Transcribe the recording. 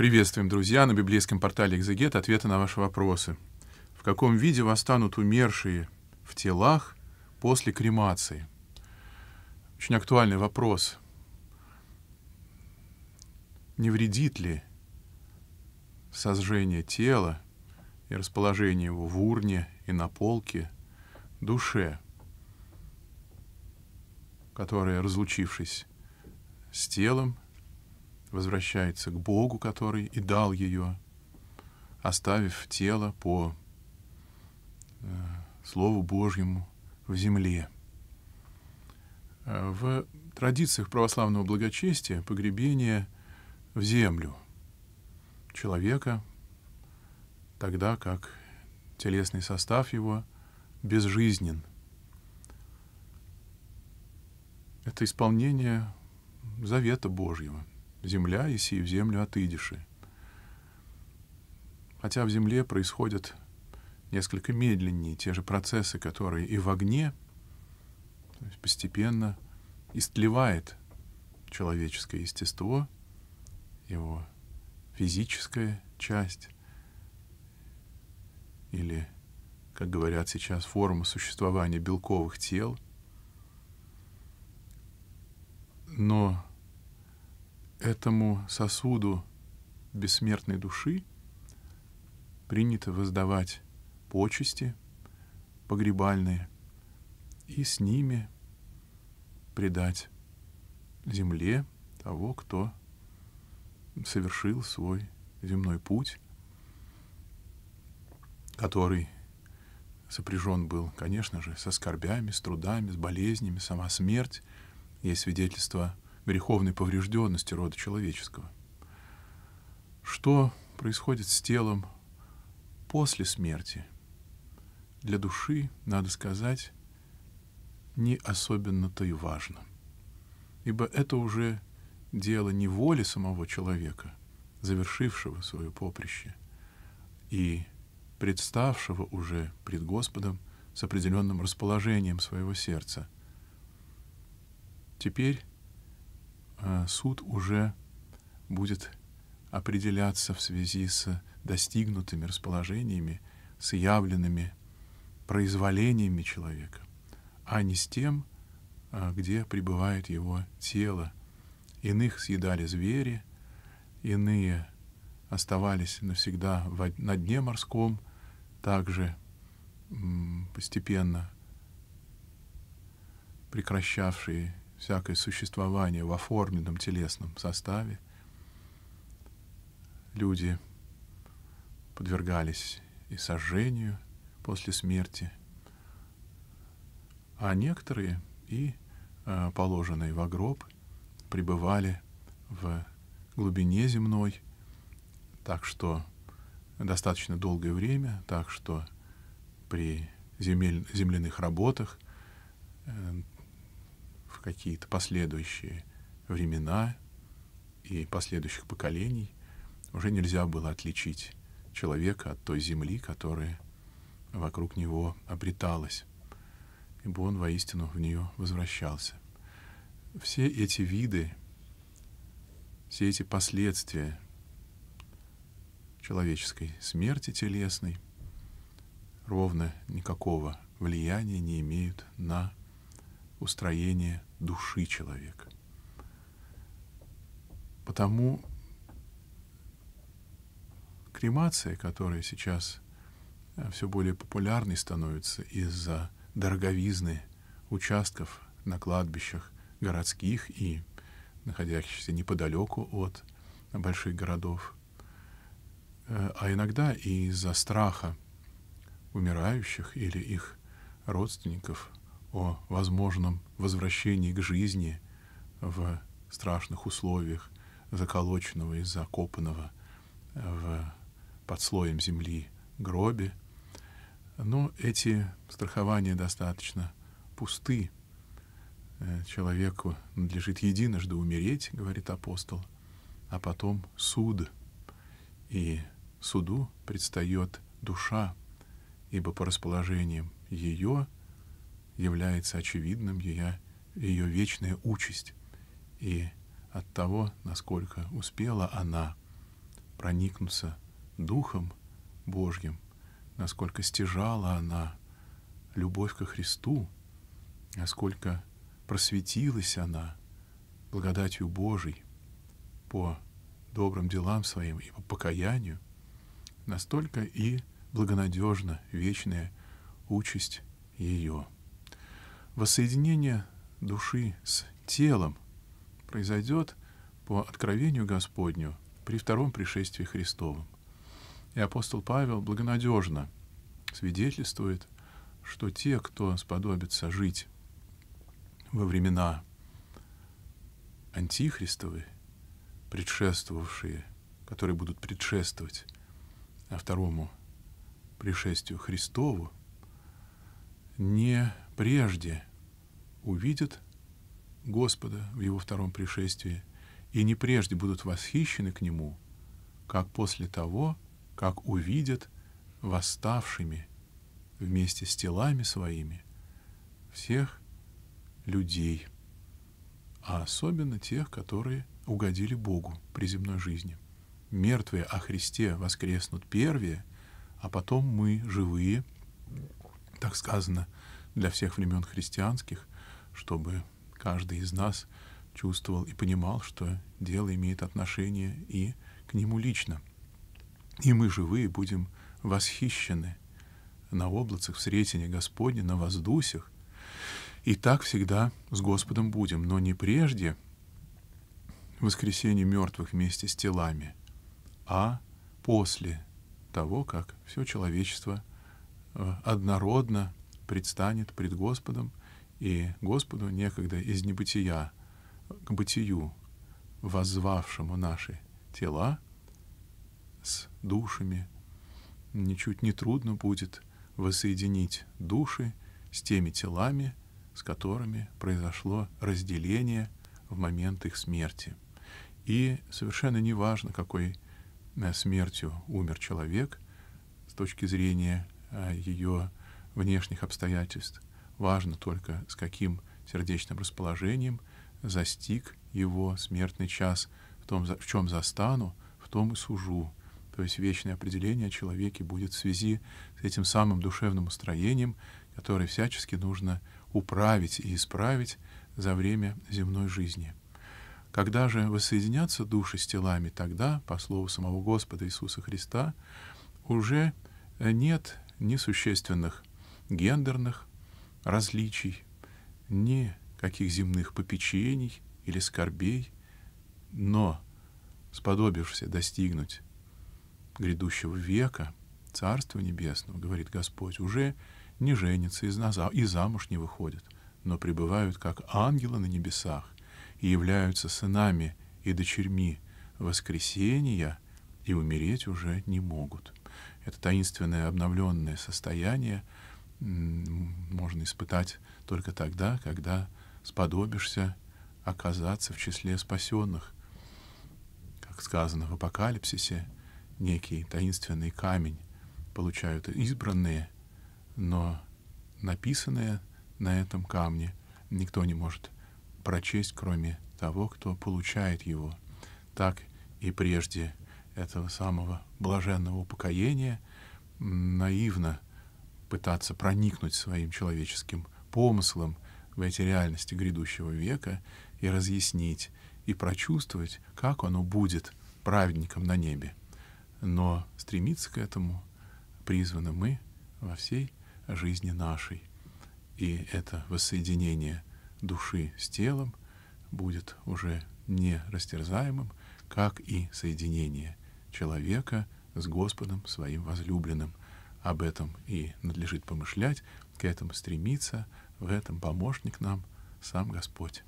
Приветствуем, друзья, на библейском портале «Экзегет» ответы на ваши вопросы. В каком виде восстанут умершие в телах после кремации? Очень актуальный вопрос. Не вредит ли сожжение тела и расположение его в урне и на полке душе, которая, разлучившись с телом, возвращается к Богу, который и дал ее, оставив тело по э, Слову Божьему в земле. Э, в традициях православного благочестия погребение в землю человека, тогда как телесный состав его безжизнен. Это исполнение завета Божьего земля, и сию землю отыдиши. Хотя в земле происходят несколько медленнее те же процессы, которые и в огне, то есть постепенно истлевает человеческое естество, его физическая часть, или, как говорят сейчас, форма существования белковых тел. Но этому сосуду бессмертной души принято воздавать почести погребальные и с ними предать земле того, кто совершил свой земной путь, который сопряжен был, конечно же, со скорбями, с трудами, с болезнями, сама смерть. Есть свидетельство греховной поврежденности рода человеческого. Что происходит с телом после смерти? Для души, надо сказать, не особенно-то и важно. Ибо это уже дело не воли самого человека, завершившего свое поприще, и представшего уже пред Господом с определенным расположением своего сердца. Теперь Э, суд уже будет определяться в связи с достигнутыми расположениями, с явленными произволениями человека, а не с тем, э, где пребывает его тело. Иных съедали звери, иные оставались навсегда на дне морском, также постепенно прекращавшие всякое существование в оформленном телесном составе. Люди подвергались и сожжению после смерти, а некоторые и э, положенные в гроб пребывали в глубине земной, так что достаточно долгое время, так что при земель, земляных работах э, в какие-то последующие времена и последующих поколений уже нельзя было отличить человека от той земли, которая вокруг него обреталась, ибо он воистину в нее возвращался. Все эти виды, все эти последствия человеческой смерти телесной ровно никакого влияния не имеют на устроение души человека. Потому кремация, которая сейчас э, все более популярной становится из-за дороговизны участков на кладбищах городских и находящихся неподалеку от больших городов, э, а иногда и из-за страха умирающих или их родственников о возможном возвращении к жизни в страшных условиях, заколоченного и закопанного э, в, под слоем земли гробе. Но эти страхования достаточно пусты. Э, человеку надлежит единожды умереть, говорит апостол, а потом суд. И суду предстает душа, ибо по расположениям ее – является очевидным ее, ее вечная участь. И от того, насколько успела она проникнуться Духом Божьим, насколько стяжала она любовь ко Христу, насколько просветилась она благодатью Божией по добрым делам своим и по покаянию, настолько и благонадежна вечная участь ее воссоединение души с телом произойдет по откровению Господню при втором пришествии Христовом. И апостол Павел благонадежно свидетельствует, что те, кто сподобится жить во времена антихристовы, предшествовавшие, которые будут предшествовать а второму пришествию Христову, не прежде увидят Господа в Его втором пришествии и не прежде будут восхищены к Нему, как после того, как увидят восставшими вместе с телами своими всех людей, а особенно тех, которые угодили Богу при земной жизни. Мертвые о Христе воскреснут первые, а потом мы, живые, так сказано, для всех времен христианских, чтобы каждый из нас чувствовал и понимал, что дело имеет отношение и к нему лично. И мы, живые, будем восхищены на облацах, в сретине Господне, на воздусях. И так всегда с Господом будем, но не прежде воскресения мертвых вместе с телами, а после того, как все человечество э, однородно предстанет пред Господом, и Господу некогда из небытия к бытию, воззвавшему наши тела с душами, ничуть не трудно будет воссоединить души с теми телами, с которыми произошло разделение в момент их смерти. И совершенно не важно, какой э, смертью умер человек с точки зрения э, ее внешних обстоятельств. Важно только, с каким сердечным расположением застиг его смертный час, в, том, в чем застану, в том и сужу. То есть вечное определение о человеке будет в связи с этим самым душевным устроением, которое всячески нужно управить и исправить за время земной жизни. Когда же воссоединятся души с телами, тогда, по слову самого Господа Иисуса Христа, уже нет ни существенных гендерных различий, ни каких земных попечений или скорбей, но, сподобившись достигнуть грядущего века, Царства Небесного, говорит Господь, уже не женятся и, замуж не выходят, но пребывают как ангелы на небесах и являются сынами и дочерьми воскресения и умереть уже не могут. Это таинственное обновленное состояние — можно испытать только тогда, когда сподобишься оказаться в числе спасенных. Как сказано в Апокалипсисе, некий таинственный камень получают избранные, но написанное на этом камне никто не может прочесть, кроме того, кто получает его. Так и прежде этого самого блаженного упокоения наивно пытаться проникнуть своим человеческим помыслом в эти реальности грядущего века и разъяснить, и прочувствовать, как оно будет праведником на небе. Но стремиться к этому призваны мы во всей жизни нашей. И это воссоединение души с телом будет уже не растерзаемым, как и соединение человека с Господом своим возлюбленным об этом и надлежит помышлять, к этому стремиться, в этом помощник нам сам Господь.